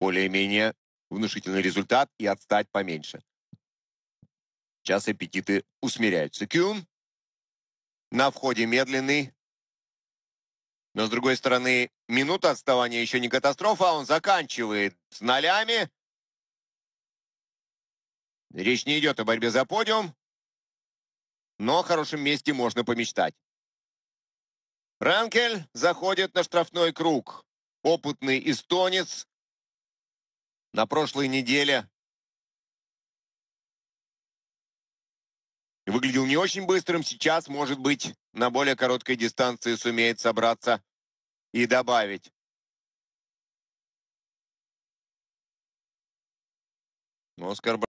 более-менее внушительный результат и отстать поменьше. Сейчас аппетиты усмиряются. Кюн на входе медленный, но, с другой стороны, минута отставания еще не катастрофа, а он заканчивает с нолями. Речь не идет о борьбе за подиум, но о хорошем месте можно помечтать. Ранкель заходит на штрафной круг. Опытный эстонец на прошлой неделе выглядел не очень быстрым, сейчас, может быть, на более короткой дистанции сумеет собраться и добавить. Ну, Оскар